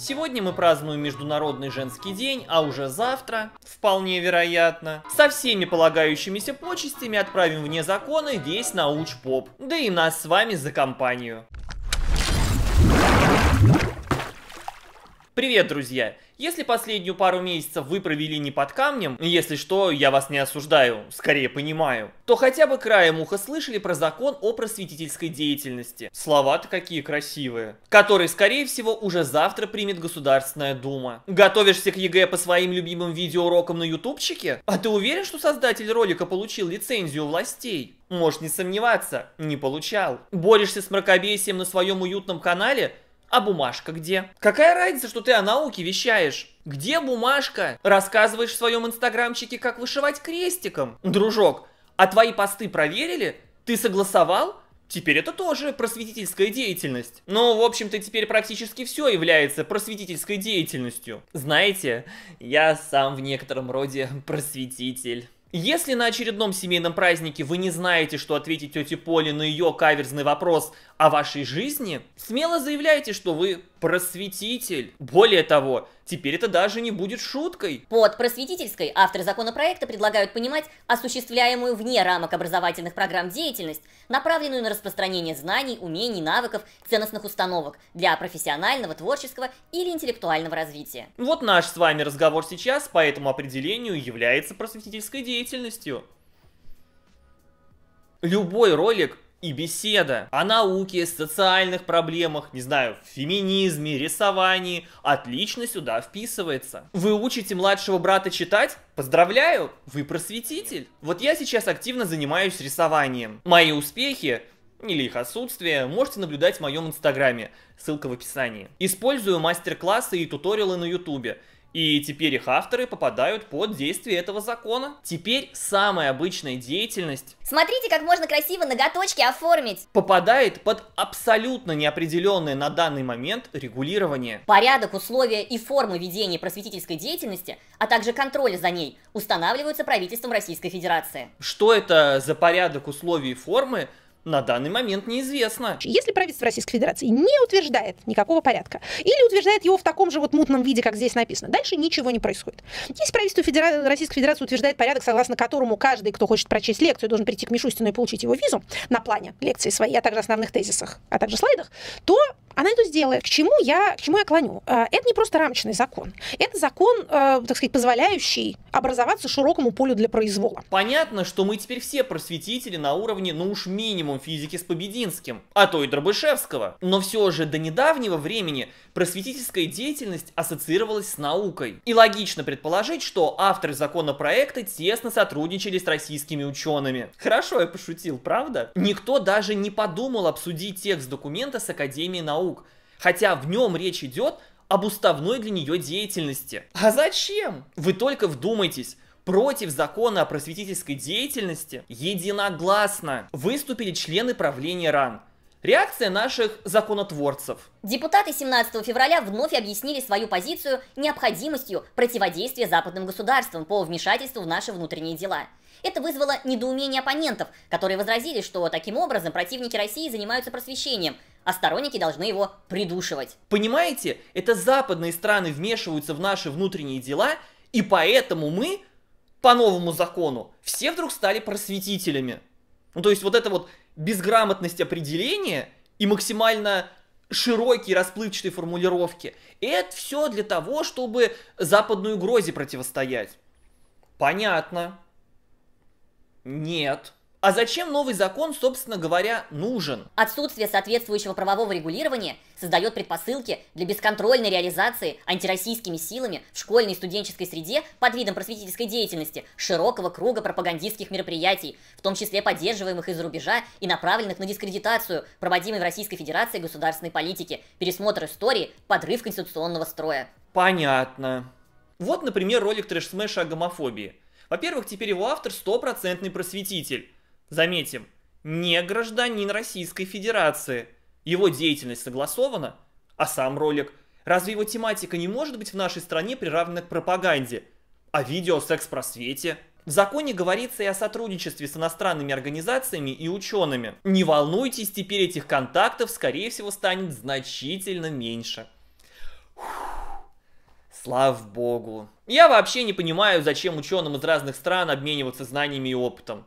Сегодня мы празднуем Международный женский день, а уже завтра, вполне вероятно, со всеми полагающимися почестями отправим вне закона весь науч-поп, да и нас с вами за компанию. Привет, друзья! Если последнюю пару месяцев вы провели не под камнем, если что, я вас не осуждаю, скорее понимаю, то хотя бы краем уха слышали про закон о просветительской деятельности. Слова-то какие красивые. Который, скорее всего, уже завтра примет Государственная Дума. Готовишься к ЕГЭ по своим любимым видеоурокам на ютубчике? А ты уверен, что создатель ролика получил лицензию властей? Можешь не сомневаться, не получал. Борешься с мракобесием на своем уютном канале – а бумажка где? Какая разница, что ты о науке вещаешь? Где бумажка? Рассказываешь в своем инстаграмчике, как вышивать крестиком. Дружок, а твои посты проверили? Ты согласовал? Теперь это тоже просветительская деятельность. Ну, в общем-то, теперь практически все является просветительской деятельностью. Знаете, я сам в некотором роде просветитель. Если на очередном семейном празднике вы не знаете, что ответить тете Поле на ее каверзный вопрос о вашей жизни, смело заявляйте, что вы просветитель. Более того, теперь это даже не будет шуткой. Под просветительской авторы законопроекта предлагают понимать осуществляемую вне рамок образовательных программ деятельность, направленную на распространение знаний, умений, навыков, ценностных установок для профессионального, творческого или интеллектуального развития. Вот наш с вами разговор сейчас по этому определению является просветительской деятельностью. Любой ролик и беседа о науке, социальных проблемах, не знаю, феминизме, рисовании отлично сюда вписывается. Вы учите младшего брата читать? Поздравляю, вы просветитель. Вот я сейчас активно занимаюсь рисованием. Мои успехи или их отсутствие можете наблюдать в моем инстаграме, ссылка в описании. Использую мастер-классы и туториалы на ютубе. И теперь их авторы попадают под действие этого закона. Теперь самая обычная деятельность... Смотрите, как можно красиво ноготочки оформить. Попадает под абсолютно неопределенное на данный момент регулирование. Порядок, условия и формы ведения просветительской деятельности, а также контроль за ней, устанавливаются правительством Российской Федерации. Что это за порядок, условия и формы? на данный момент неизвестно. Если правительство Российской Федерации не утверждает никакого порядка или утверждает его в таком же вот мутном виде, как здесь написано, дальше ничего не происходит. Если правительство Федера... Российской Федерации утверждает порядок, согласно которому каждый, кто хочет прочесть лекцию, должен прийти к Мишустину и получить его визу на плане лекции своей, а также основных тезисах, а также слайдах, то она это сделает. К чему я, к чему я клоню? Э, это не просто рамочный закон. Это закон, э, так сказать, позволяющий образоваться широкому полю для произвола. Понятно, что мы теперь все просветители на уровне, ну уж минимум, физики с Побединским, а то и Дробышевского. Но все же до недавнего времени просветительская деятельность ассоциировалась с наукой. И логично предположить, что авторы законопроекта тесно сотрудничали с российскими учеными. Хорошо я пошутил, правда? Никто даже не подумал обсудить текст документа с Академией наук наук, хотя в нем речь идет об уставной для нее деятельности. А зачем? Вы только вдумайтесь, против закона о просветительской деятельности единогласно выступили члены правления РАН. Реакция наших законотворцев. Депутаты 17 февраля вновь объяснили свою позицию необходимостью противодействия западным государствам по вмешательству в наши внутренние дела. Это вызвало недоумение оппонентов, которые возразили, что таким образом противники России занимаются просвещением, а сторонники должны его придушивать. Понимаете, это западные страны вмешиваются в наши внутренние дела, и поэтому мы, по новому закону, все вдруг стали просветителями. Ну, то есть вот эта вот безграмотность определения и максимально широкие расплывчатые формулировки. И это все для того, чтобы западной угрозе противостоять. Понятно. Нет. А зачем новый закон, собственно говоря, нужен? Отсутствие соответствующего правового регулирования создает предпосылки для бесконтрольной реализации антироссийскими силами в школьной и студенческой среде под видом просветительской деятельности широкого круга пропагандистских мероприятий, в том числе поддерживаемых из-за рубежа и направленных на дискредитацию проводимой в Российской Федерации государственной политики, пересмотр истории, подрыв конституционного строя. Понятно. Вот, например, ролик трэш-смэша о гомофобии. Во-первых, теперь его автор стопроцентный просветитель. Заметим, не гражданин Российской Федерации. Его деятельность согласована, а сам ролик. Разве его тематика не может быть в нашей стране приравнена к пропаганде? А видео о секс-просвете? В законе говорится и о сотрудничестве с иностранными организациями и учеными. Не волнуйтесь, теперь этих контактов, скорее всего, станет значительно меньше. Слава богу. Я вообще не понимаю, зачем ученым из разных стран обмениваться знаниями и опытом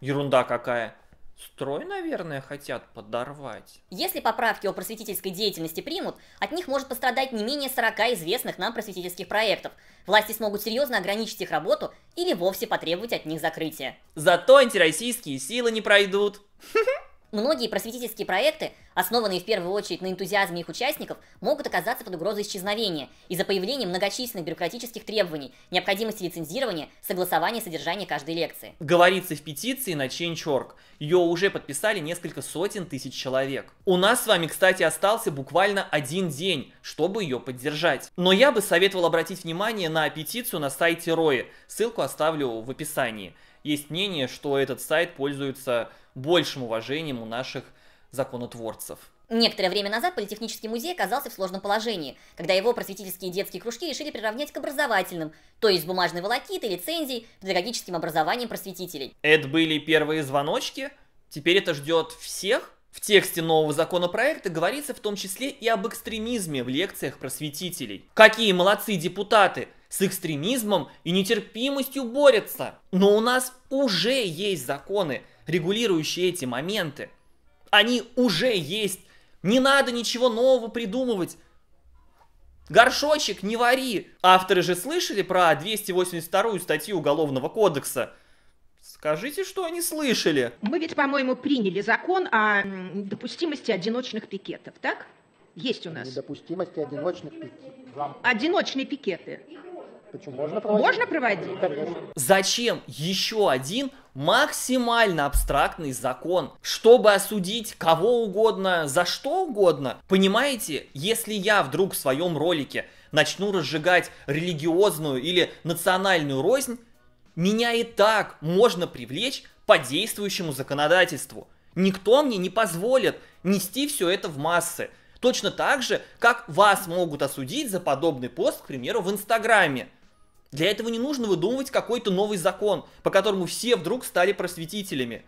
ерунда какая. Строй, наверное, хотят подорвать. Если поправки о просветительской деятельности примут, от них может пострадать не менее 40 известных нам просветительских проектов. Власти смогут серьезно ограничить их работу или вовсе потребовать от них закрытия. Зато антироссийские силы не пройдут. Многие просветительские проекты, основанные в первую очередь на энтузиазме их участников, могут оказаться под угрозой исчезновения из-за появления многочисленных бюрократических требований, необходимости лицензирования, согласования содержания каждой лекции. Говорится в петиции на Change.org. Ее уже подписали несколько сотен тысяч человек. У нас с вами, кстати, остался буквально один день, чтобы ее поддержать. Но я бы советовал обратить внимание на петицию на сайте Рои. Ссылку оставлю в описании есть мнение, что этот сайт пользуется большим уважением у наших законотворцев. Некоторое время назад Политехнический музей оказался в сложном положении, когда его просветительские детские кружки решили приравнять к образовательным, то есть бумажной волокиты, лицензий, педагогическим образованием просветителей. Это были первые звоночки, теперь это ждет всех. В тексте нового законопроекта говорится в том числе и об экстремизме в лекциях просветителей. Какие молодцы депутаты! с экстремизмом и нетерпимостью борется, Но у нас уже есть законы, регулирующие эти моменты. Они уже есть. Не надо ничего нового придумывать. Горшочек не вари. Авторы же слышали про 282 статью Уголовного кодекса? Скажите, что они слышали. Мы ведь, по-моему, приняли закон о допустимости одиночных пикетов, так? Есть у нас. Недопустимости одиночных пикетов. Одиночные пикеты. Почему? Можно проводить. Можно проводить? Конечно. Зачем еще один максимально абстрактный закон, чтобы осудить кого угодно, за что угодно? Понимаете, если я вдруг в своем ролике начну разжигать религиозную или национальную рознь, меня и так можно привлечь по действующему законодательству. Никто мне не позволит нести все это в массы. Точно так же, как вас могут осудить за подобный пост, к примеру, в Инстаграме. Для этого не нужно выдумывать какой-то новый закон, по которому все вдруг стали просветителями.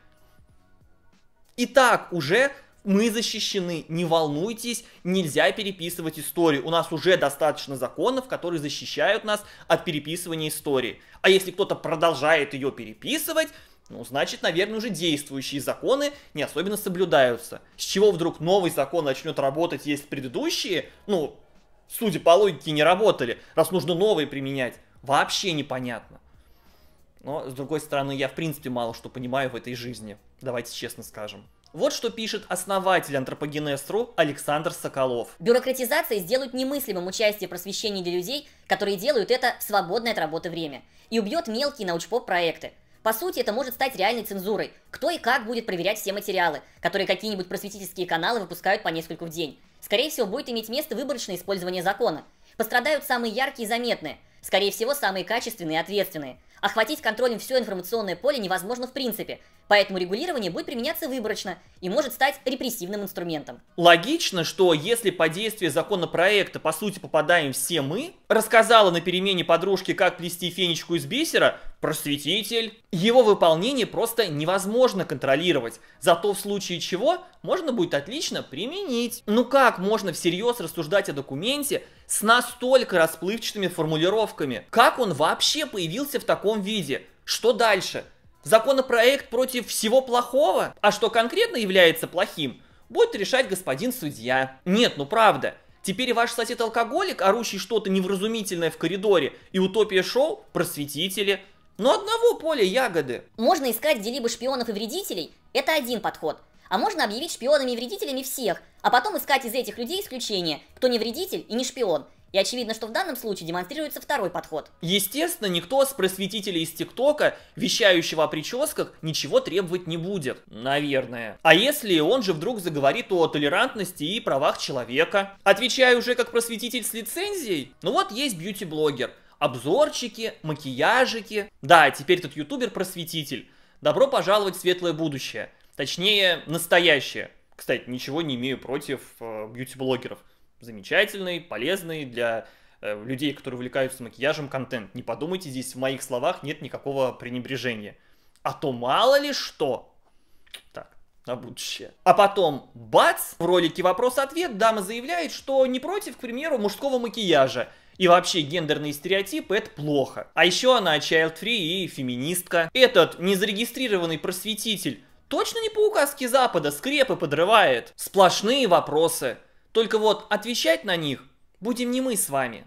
И так уже мы защищены, не волнуйтесь, нельзя переписывать историю. У нас уже достаточно законов, которые защищают нас от переписывания истории. А если кто-то продолжает ее переписывать, ну, значит, наверное, уже действующие законы не особенно соблюдаются. С чего вдруг новый закон начнет работать, если предыдущие, ну, судя по логике, не работали, раз нужно новые применять? Вообще непонятно. Но, с другой стороны, я в принципе мало что понимаю в этой жизни. Давайте честно скажем. Вот что пишет основатель антропогенез.ру Александр Соколов. Бюрократизация сделает немыслимым участие просвещения для людей, которые делают это в свободное от работы время, и убьет мелкие научпоп-проекты. По сути, это может стать реальной цензурой. Кто и как будет проверять все материалы, которые какие-нибудь просветительские каналы выпускают по нескольку в день. Скорее всего, будет иметь место выборочное использование закона. Пострадают самые яркие и заметные – Скорее всего, самые качественные и ответственные. Охватить контролем все информационное поле невозможно в принципе, Поэтому регулирование будет применяться выборочно и может стать репрессивным инструментом. Логично, что если по действию законопроекта, по сути, попадаем все мы, рассказала на перемене подружке, как плести фенечку из бисера, просветитель. Его выполнение просто невозможно контролировать, зато в случае чего можно будет отлично применить. Ну как можно всерьез рассуждать о документе с настолько расплывчатыми формулировками? Как он вообще появился в таком виде? Что дальше? Законопроект против всего плохого, а что конкретно является плохим, будет решать господин судья. Нет, ну правда. Теперь ваш сосед-алкоголик, орущий что-то невразумительное в коридоре, и утопия-шоу – просветители. Но одного поля ягоды. Можно искать где-либо шпионов и вредителей – это один подход. А можно объявить шпионами и вредителями всех, а потом искать из этих людей исключение, кто не вредитель и не шпион – и очевидно, что в данном случае демонстрируется второй подход. Естественно, никто с просветителей из ТикТока, вещающего о прическах, ничего требовать не будет. Наверное. А если он же вдруг заговорит о толерантности и правах человека? Отвечаю уже как просветитель с лицензией? Ну вот есть бьюти-блогер. Обзорчики, макияжики. Да, теперь этот ютубер-просветитель. Добро пожаловать в светлое будущее. Точнее, настоящее. Кстати, ничего не имею против э, бьюти-блогеров замечательный, полезный для э, людей, которые увлекаются макияжем, контент. Не подумайте, здесь в моих словах нет никакого пренебрежения. А то мало ли что. Так, на будущее. А потом, бац, в ролике вопрос-ответ дама заявляет, что не против, к примеру, мужского макияжа. И вообще гендерные стереотипы это плохо. А еще она child-free и феминистка. Этот незарегистрированный просветитель точно не по указке Запада скрепы подрывает. Сплошные вопросы. Только вот отвечать на них будем не мы с вами.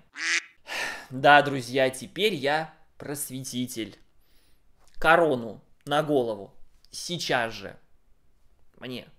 Да, друзья, теперь я просветитель. Корону на голову. Сейчас же. Мне.